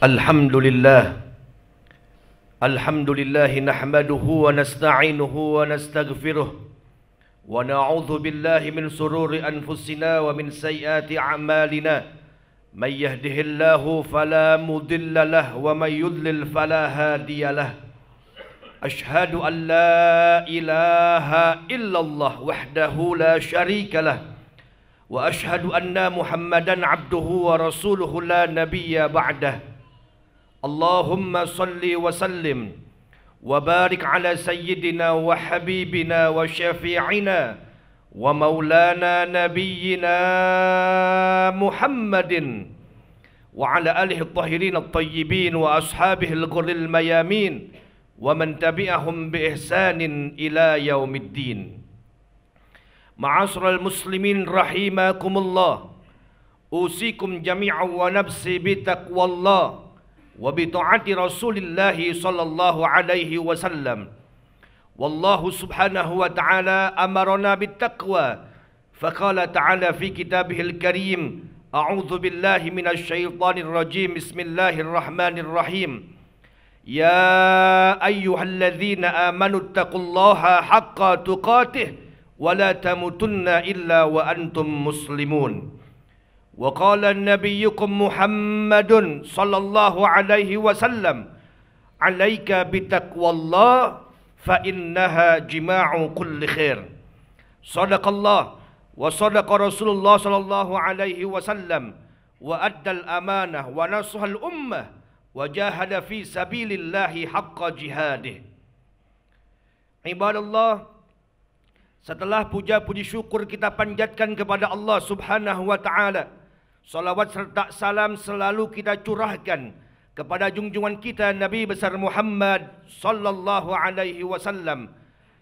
الحمد لله الحمد لله نحمده ونستعينه ونستغفره ونعوذ بالله من سرور أنفسنا ومن سيئات أعمالنا من يهده الله فلا مضل له ومن يضلل فلا هادي له أشهد أن لا إله إلا الله وحده لا شريك له وأشهد أن محمدا عبده ورسوله لا نبي بعده اللهم صل وسلم وبارك على سيدنا وحبيبنا وشفيعنا ومولانا نبينا محمد وعلى آله الطاهرين الطيبين وأصحابه الغر الميامين ومن تبعهم بإحسان إلى يوم الدين معاشر المسلمين رحمكم الله أوصيكم جميعا ونفسي بتقوى الله وبطاعة رسول الله صلى الله عليه وسلم والله سبحانه وتعالى أمرنا بالتقوى فقال تعالى في كتابه الكريم أعوذ بالله من الشيطان الرجيم بسم الله الرحمن الرحيم يا أيها الذين آمنوا اتقوا الله حق تقاته ولا تموتن إلا وأنتم مسلمون وقال نبيكم محمد صلى الله عليه وسلم عليك بتقوى الله فإنها جماع كل خير صدق الله وصدق رسول الله صلى الله عليه وسلم وأدى الأمانة ونصح الأمة وجاهد في سبيل الله حق جهاده عباد الله Setelah puja puji syukur kita panjatkan kepada Allah Subhanahu wa taala Salawat serta salam selalu kita curahkan kepada junjungan kita Nabi besar Muhammad sallallahu alaihi wasallam.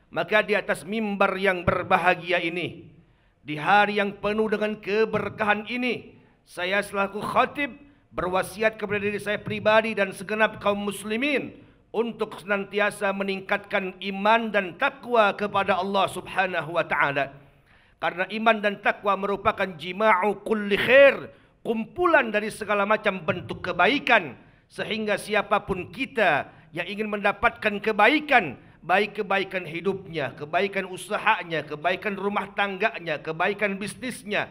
Maka di atas mimbar yang berbahagia ini, di hari yang penuh dengan keberkahan ini, saya selaku khatib berwasiat kepada diri saya pribadi dan segenap kaum muslimin untuk senantiasa meningkatkan iman dan takwa kepada Allah Subhanahu wa taala. Karena iman dan takwa merupakan jima'u kulli khair, kumpulan dari segala macam bentuk kebaikan sehingga siapapun kita yang ingin mendapatkan kebaikan baik kebaikan hidupnya, kebaikan usahanya, kebaikan rumah tangganya, kebaikan bisnisnya,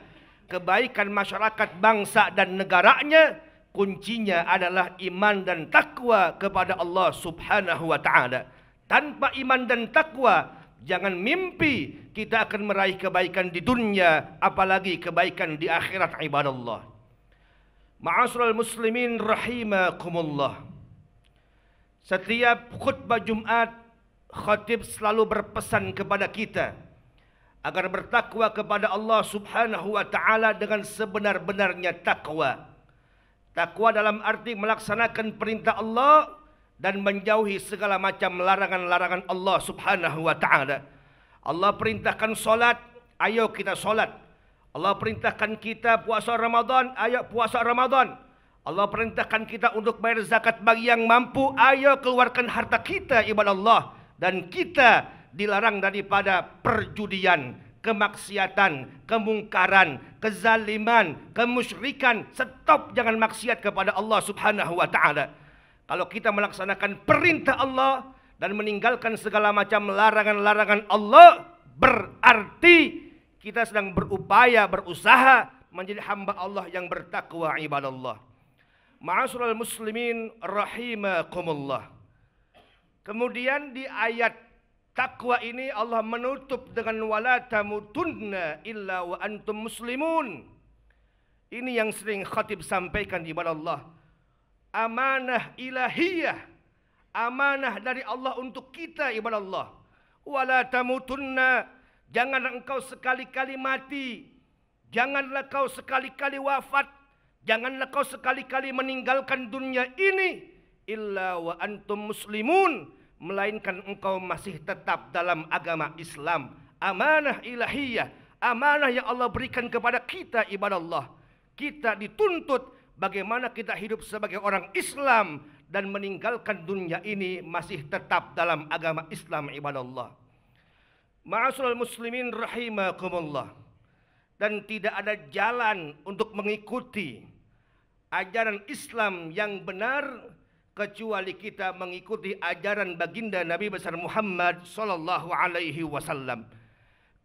kebaikan masyarakat, bangsa dan negaranya, kuncinya adalah iman dan takwa kepada Allah Subhanahu wa taala. Tanpa iman dan takwa, Jangan mimpi kita akan meraih kebaikan di dunia apalagi kebaikan di akhirat ibadah Allah. Ma'asral muslimin rahimakumullah. Setiap khutbah Jumat khatib selalu berpesan kepada kita agar bertakwa kepada Allah Subhanahu wa taala dengan sebenar-benarnya takwa. Takwa dalam arti melaksanakan perintah Allah dan menjauhi segala macam larangan-larangan Allah Subhanahu wa taala. Allah perintahkan solat, ayo kita solat. Allah perintahkan kita puasa Ramadan, ayo puasa Ramadan. Allah perintahkan kita untuk bayar zakat bagi yang mampu, ayo keluarkan harta kita ibadah Allah dan kita dilarang daripada perjudian, kemaksiatan, kemungkaran, kezaliman, kemusyrikan. Stop jangan maksiat kepada Allah Subhanahu wa taala. Kalau kita melaksanakan perintah Allah dan meninggalkan segala macam larangan-larangan Allah, berarti kita sedang berupaya, berusaha menjadi hamba Allah yang bertakwa Allah. Ma'asyiral muslimin rahimakumullah. Kemudian di ayat takwa ini Allah menutup dengan wala tamutunna illa wa antum muslimun. Ini yang sering khatib sampaikan di Allah amanah ilahiyah, amanah dari Allah untuk kita ibadah Allah. Wala tamutunna, jangan engkau sekali-kali mati. Janganlah kau sekali-kali wafat. Janganlah kau sekali-kali meninggalkan dunia ini illa wa antum muslimun melainkan engkau masih tetap dalam agama Islam. Amanah ilahiyah, amanah yang Allah berikan kepada kita ibadah Allah. Kita dituntut bagaimana kita hidup sebagai orang Islam dan meninggalkan dunia ini masih tetap dalam agama Islam ibadah Allah. Ma'asul muslimin rahimakumullah. Dan tidak ada jalan untuk mengikuti ajaran Islam yang benar kecuali kita mengikuti ajaran baginda Nabi besar Muhammad sallallahu alaihi wasallam.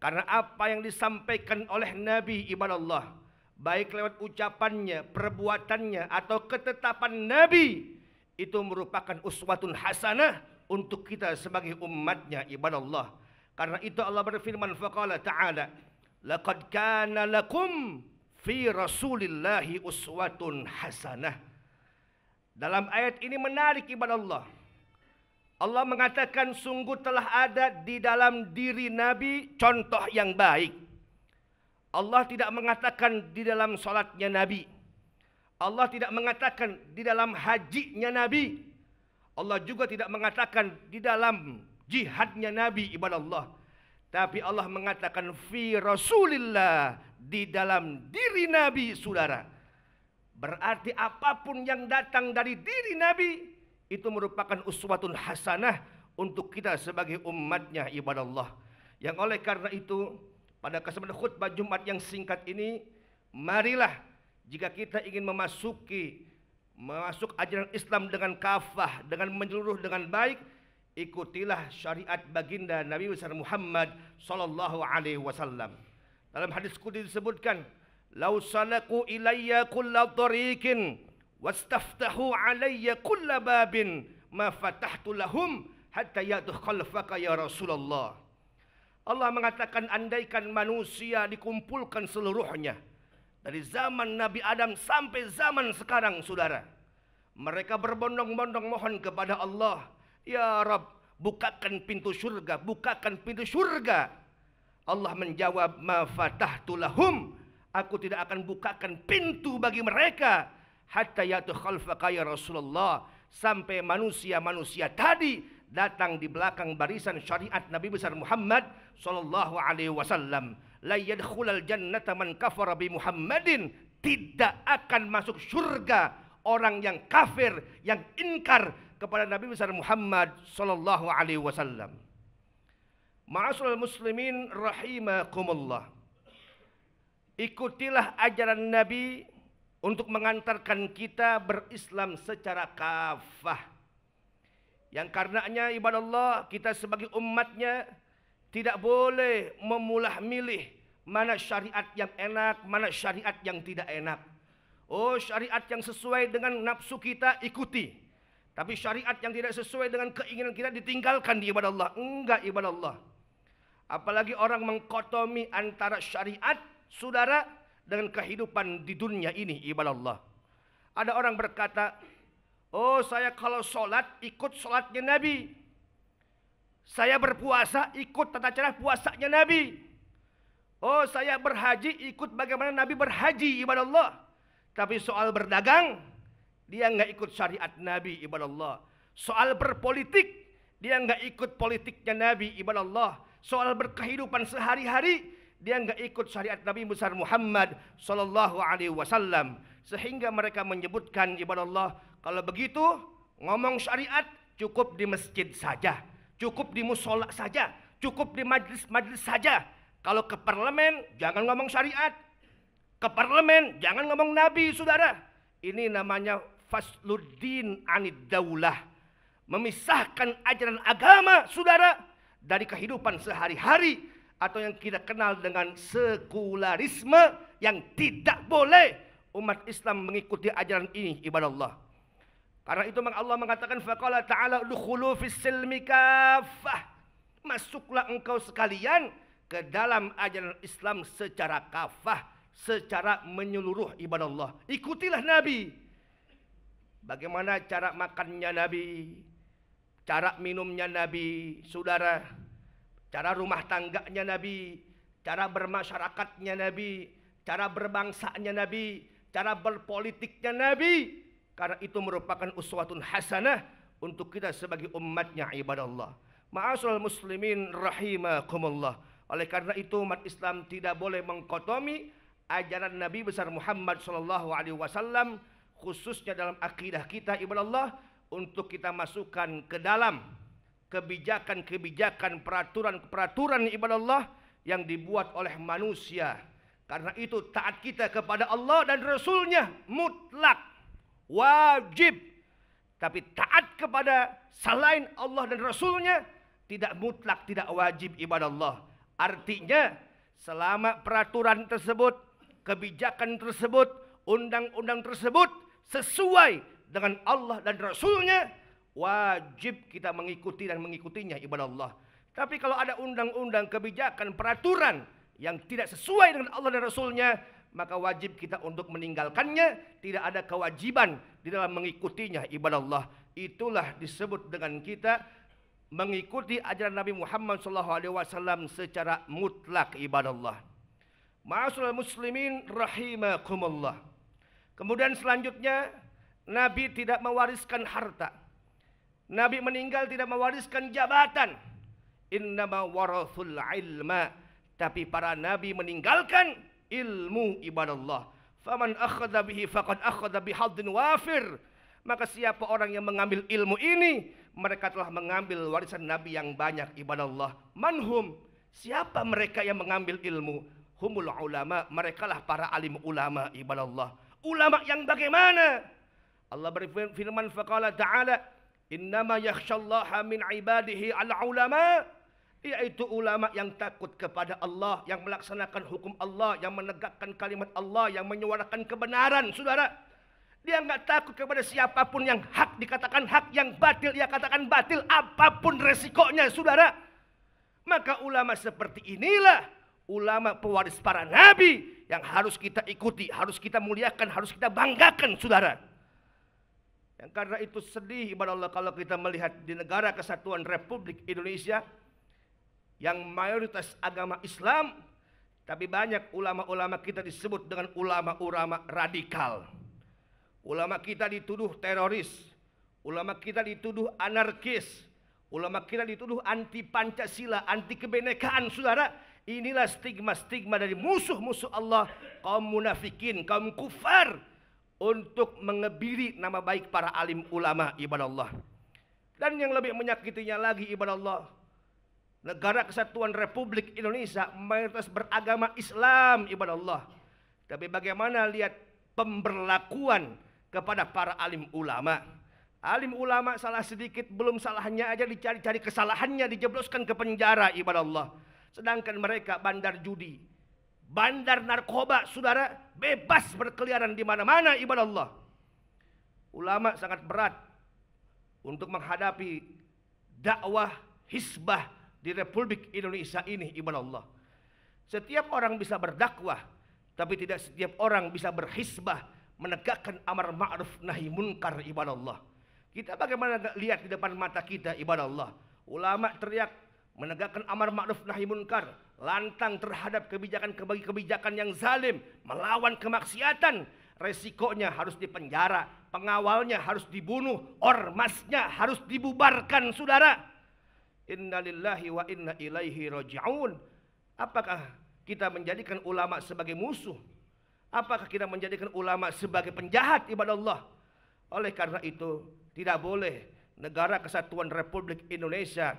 Karena apa yang disampaikan oleh Nabi ibadah Allah baik lewat ucapannya, perbuatannya atau ketetapan Nabi itu merupakan uswatun hasanah untuk kita sebagai umatnya ibadah Allah. Karena itu Allah berfirman faqala ta'ala laqad kana lakum fi rasulillahi uswatun hasanah. Dalam ayat ini menarik ibadah Allah. Allah mengatakan sungguh telah ada di dalam diri Nabi contoh yang baik. Allah tidak mengatakan di dalam solatnya Nabi. Allah tidak mengatakan di dalam hajinya Nabi. Allah juga tidak mengatakan di dalam jihadnya Nabi ibadah Allah. Tapi Allah mengatakan fi Rasulillah di dalam diri Nabi saudara. Berarti apapun yang datang dari diri Nabi itu merupakan uswatun hasanah untuk kita sebagai umatnya ibadah Allah. Yang oleh karena itu pada kesempatan khutbah Jumat yang singkat ini, marilah jika kita ingin memasuki memasuk ajaran Islam dengan kafah, dengan menyeluruh dengan baik, ikutilah syariat baginda Nabi besar Muhammad sallallahu alaihi wasallam. Dalam hadis kudus disebutkan, "Lau salaku ilayya kull dariqin wastaftahu alayya kull babin ma fatahtu lahum hatta yadkhul faqa ya Rasulullah." Allah mengatakan andaikan manusia dikumpulkan seluruhnya dari zaman Nabi Adam sampai zaman sekarang saudara mereka berbondong-bondong mohon kepada Allah ya Rabb bukakan pintu surga bukakan pintu surga Allah menjawab ma lahum aku tidak akan bukakan pintu bagi mereka hatta yatu khalfaka ya Rasulullah sampai manusia-manusia tadi datang di belakang barisan syariat Nabi besar Muhammad sallallahu alaihi wasallam la yadkhulal jannata man kafara bi Muhammadin tidak akan masuk surga orang yang kafir yang inkar kepada Nabi besar Muhammad sallallahu alaihi wasallam Ma'asyiral muslimin rahimakumullah Ikutilah ajaran Nabi untuk mengantarkan kita berislam secara kafah yang karenanya ibadah Allah kita sebagai umatnya tidak boleh memulah milih mana syariat yang enak, mana syariat yang tidak enak. Oh syariat yang sesuai dengan nafsu kita ikuti. Tapi syariat yang tidak sesuai dengan keinginan kita ditinggalkan di ibadah Allah. Enggak ibadah Allah. Apalagi orang mengkotomi antara syariat saudara dengan kehidupan di dunia ini ibadah Allah. Ada orang berkata, Oh saya kalau sholat ikut sholatnya Nabi. Saya berpuasa ikut tata cara puasanya Nabi. Oh saya berhaji ikut bagaimana Nabi berhaji ibadah Allah. Tapi soal berdagang dia nggak ikut syariat Nabi ibadah Allah. Soal berpolitik dia nggak ikut politiknya Nabi ibadah Allah. Soal berkehidupan sehari-hari dia nggak ikut syariat Nabi besar Muhammad Shallallahu Alaihi Wasallam sehingga mereka menyebutkan ibadah Allah kalau begitu, ngomong syariat cukup di masjid saja, cukup di musola saja, cukup di majlis-majlis saja. Kalau ke parlemen, jangan ngomong syariat. Ke parlemen, jangan ngomong nabi, saudara. Ini namanya fasluddin anid daulah. Memisahkan ajaran agama, saudara, dari kehidupan sehari-hari atau yang kita kenal dengan sekularisme yang tidak boleh umat Islam mengikuti ajaran ini ibadah Allah. Karena itu Allah mengatakan faqala ta'ala dukhulu fis silmi kafah. Masuklah engkau sekalian ke dalam ajaran Islam secara kafah, secara menyeluruh ibadah Allah. Ikutilah Nabi. Bagaimana cara makannya Nabi, cara minumnya Nabi, saudara, cara rumah tangganya Nabi, cara bermasyarakatnya Nabi, cara berbangsanya Nabi, cara berpolitiknya Nabi, karena itu merupakan uswatun hasanah untuk kita sebagai umatnya ibadah Allah. Ma'asyiral muslimin rahimakumullah. Oleh karena itu umat Islam tidak boleh mengkotomi ajaran Nabi besar Muhammad sallallahu alaihi wasallam khususnya dalam akidah kita ibadah Allah untuk kita masukkan ke dalam kebijakan-kebijakan peraturan-peraturan ibadah Allah yang dibuat oleh manusia. Karena itu taat kita kepada Allah dan Rasulnya mutlak wajib. Tapi taat kepada selain Allah dan Rasulnya tidak mutlak, tidak wajib ibadah Allah. Artinya selama peraturan tersebut, kebijakan tersebut, undang-undang tersebut sesuai dengan Allah dan Rasulnya wajib kita mengikuti dan mengikutinya ibadah Allah. Tapi kalau ada undang-undang kebijakan peraturan yang tidak sesuai dengan Allah dan Rasulnya, maka wajib kita untuk meninggalkannya. Tidak ada kewajiban di dalam mengikutinya ibadah Allah. Itulah disebut dengan kita mengikuti ajaran Nabi Muhammad SAW secara mutlak ibadah Allah. Ma'asyiral muslimin rahimakumullah. Kemudian selanjutnya Nabi tidak mewariskan harta. Nabi meninggal tidak mewariskan jabatan. Innama warathul ilma. Tapi para nabi meninggalkan ilmu ibadallah. Faman akhadha bihi faqad akhadha bihadzin wafir. Maka siapa orang yang mengambil ilmu ini, mereka telah mengambil warisan Nabi yang banyak ibadallah. Manhum, siapa mereka yang mengambil ilmu? Humul ulama, merekalah para alim ulama ibadallah. Ulama yang bagaimana? Allah berfirman faqala ta'ala, "Innama yakhshallaha min ibadihi al-ulama." yaitu ulama yang takut kepada Allah, yang melaksanakan hukum Allah, yang menegakkan kalimat Allah, yang menyuarakan kebenaran, saudara. Dia nggak takut kepada siapapun yang hak dikatakan hak, yang batil ia katakan batil, apapun resikonya, saudara. Maka ulama seperti inilah ulama pewaris para nabi yang harus kita ikuti, harus kita muliakan, harus kita banggakan, saudara. Yang karena itu sedih ibadah Allah kalau kita melihat di negara kesatuan Republik Indonesia yang mayoritas agama Islam tapi banyak ulama-ulama kita disebut dengan ulama-ulama radikal. Ulama kita dituduh teroris, ulama kita dituduh anarkis, ulama kita dituduh anti Pancasila, anti kebenekaan, Saudara. Inilah stigma-stigma dari musuh-musuh Allah, kaum munafikin, kaum kufar untuk mengebiri nama baik para alim ulama ibadah Allah. Dan yang lebih menyakitinya lagi ibadah Allah, Negara Kesatuan Republik Indonesia mayoritas beragama Islam ibadah Allah. Tapi bagaimana lihat pemberlakuan kepada para alim ulama? Alim ulama salah sedikit belum salahnya aja dicari-cari kesalahannya dijebloskan ke penjara ibadah Allah. Sedangkan mereka bandar judi, bandar narkoba, saudara bebas berkeliaran di mana-mana ibadah Allah. Ulama sangat berat untuk menghadapi dakwah hisbah di Republik Indonesia ini ibadah Allah. Setiap orang bisa berdakwah, tapi tidak setiap orang bisa berhisbah menegakkan amar ma'ruf nahi munkar ibadah Allah. Kita bagaimana lihat di depan mata kita ibadah Allah. Ulama teriak menegakkan amar ma'ruf nahi munkar, lantang terhadap kebijakan kebagi kebijakan yang zalim, melawan kemaksiatan, resikonya harus dipenjara, pengawalnya harus dibunuh, ormasnya harus dibubarkan saudara innalillahi wa inna ilaihi Apakah kita menjadikan ulama sebagai musuh? Apakah kita menjadikan ulama sebagai penjahat ibadah Allah? Oleh karena itu, tidak boleh negara kesatuan Republik Indonesia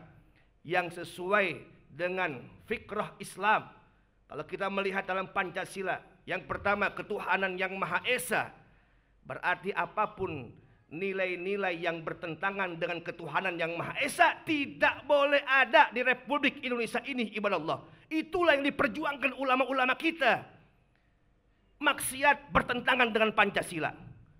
yang sesuai dengan fikrah Islam. Kalau kita melihat dalam Pancasila, yang pertama ketuhanan yang Maha Esa, berarti apapun nilai-nilai yang bertentangan dengan ketuhanan yang Maha Esa tidak boleh ada di Republik Indonesia ini ibadah Allah. Itulah yang diperjuangkan ulama-ulama kita. Maksiat bertentangan dengan Pancasila.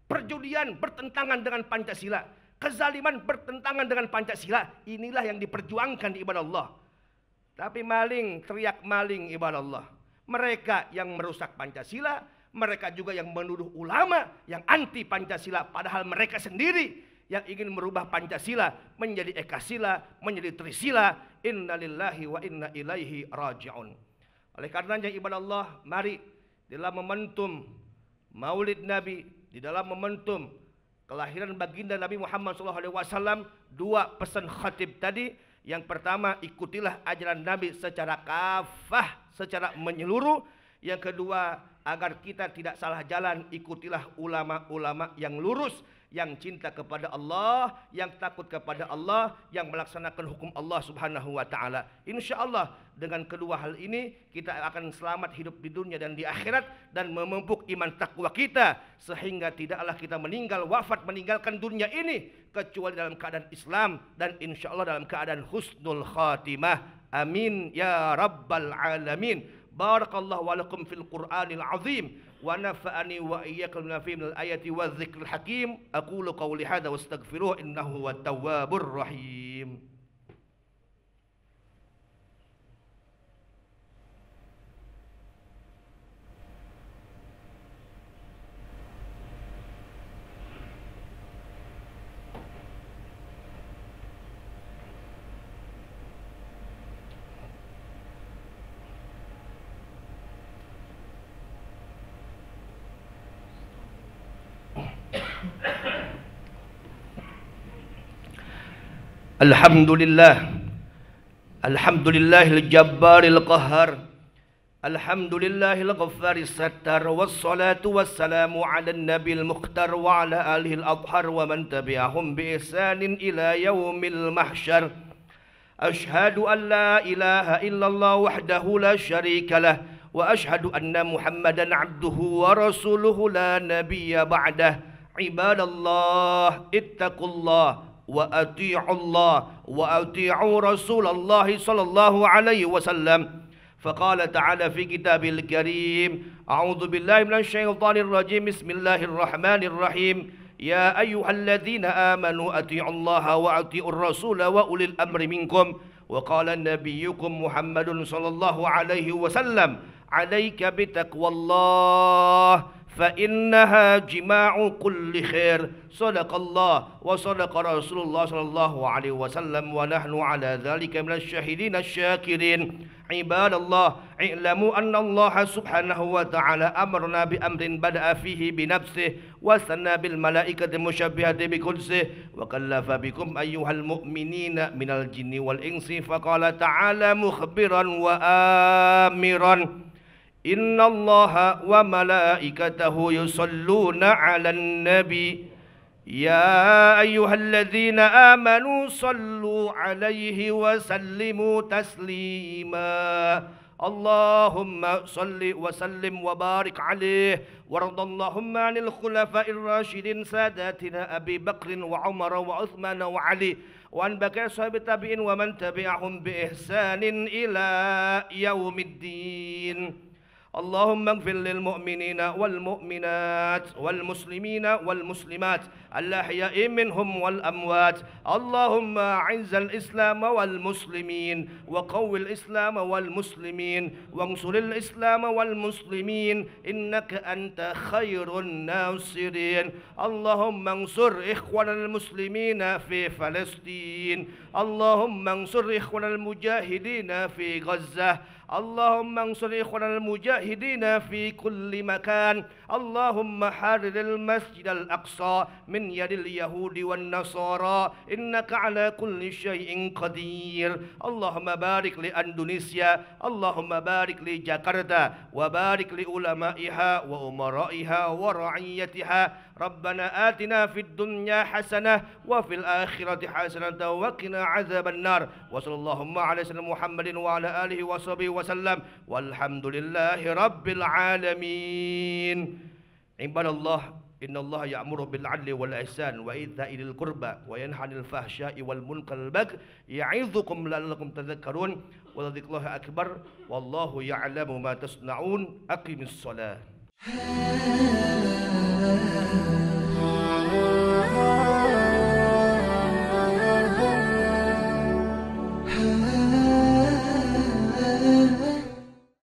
Perjudian bertentangan dengan Pancasila. Kezaliman bertentangan dengan Pancasila. Inilah yang diperjuangkan di ibadah Allah. Tapi maling, teriak maling ibadah Allah. Mereka yang merusak Pancasila, mereka juga yang menuduh ulama yang anti Pancasila padahal mereka sendiri yang ingin merubah Pancasila menjadi Ekasila, menjadi Trisila, innalillahi wa inna ilaihi raji'un. Oleh karenanya ibadah Allah, mari dalam momentum Maulid Nabi, di dalam momentum kelahiran baginda Nabi Muhammad SAW, dua pesan khatib tadi, yang pertama ikutilah ajaran Nabi secara kafah, secara menyeluruh. Yang kedua agar kita tidak salah jalan ikutilah ulama-ulama yang lurus yang cinta kepada Allah, yang takut kepada Allah, yang melaksanakan hukum Allah Subhanahu wa taala. Insyaallah dengan kedua hal ini kita akan selamat hidup di dunia dan di akhirat dan memupuk iman takwa kita sehingga tidaklah kita meninggal wafat meninggalkan dunia ini kecuali dalam keadaan Islam dan insyaallah dalam keadaan husnul khatimah. Amin ya rabbal alamin. بارك الله ولكم في القرآن العظيم ونفعني وإياكم بما فيه من الآية والذكر الحكيم أقول قولي هذا واستغفروه إنه هو التواب الرحيم الحمد لله الحمد لله الجبار القهار الحمد لله الغفار الستار والصلاة والسلام على النبي المختار وعلى آله الأطهر ومن تبعهم بإحسان إلى يوم المحشر أشهد أن لا إله إلا الله وحده لا شريك له وأشهد أن محمدا عبده ورسوله لا نبي بعده عباد الله اتقوا الله وأطيعوا الله وأطيعوا رسول الله صلى الله عليه وسلم فقال تعالى في كتابه الكريم أعوذ بالله من الشيطان الرجيم بسم الله الرحمن الرحيم يا أيها الذين آمنوا أطيعوا الله وأطيعوا الرسول وأولي الأمر منكم وقال نبيكم محمد صلى الله عليه وسلم عليك بتقوى الله فإنها جماع كل خير صدق الله وصدق رسول الله صلى الله عليه وسلم ونحن على ذلك من الشاهدين الشاكرين عباد الله اعلموا أن الله سبحانه وتعالى أمرنا بأمر بدأ فيه بنفسه وثنى بالملائكة المشبهة بقدسه وكلف بكم أيها المؤمنين من الجن والإنس فقال تعالى مخبرا وآمرا إن الله وملائكته يصلون على النبي يا أيها الذين آمنوا صلوا عليه وسلموا تسليما اللهم صل وسلم وبارك عليه وارض اللهم عن الخلفاء الراشدين ساداتنا أبي بكر وعمر وعثمان وعلي وعن بقية صحابة التابعين ومن تبعهم بإحسان إلى يوم الدين اللهم اغفر للمؤمنين والمؤمنات والمسلمين والمسلمات الأحياء منهم والأموات اللهم أعز الإسلام والمسلمين وقو الإسلام والمسلمين وانصر الإسلام والمسلمين إنك أنت خير الناصرين اللهم انصر إخوان المسلمين في فلسطين اللهم انصر إخوان المجاهدين في غزة اللهم انصر إخواننا المجاهدين في كل مكان اللهم حرر المسجد الأقصى من يد اليهود والنصارى إنك على كل شيء قدير اللهم بارك لأندونيسيا اللهم بارك لجاكرتا وبارك لعلمائها وأمرائها ورعيتها ربنا آتنا في الدنيا حسنة وفي الآخرة حسنة وقنا عذاب النار وصلى اللهم على سيدنا محمد وعلى آله وصحبه وسلم والحمد لله رب العالمين عباد الله إن الله يأمر بالعدل والإحسان وإيتاء ذي القربى وينهى عن الفحشاء والمنكر والبغي يعظكم لعلكم تذكرون ولذكر الله أكبر والله يعلم ما تصنعون أقم الصلاة love.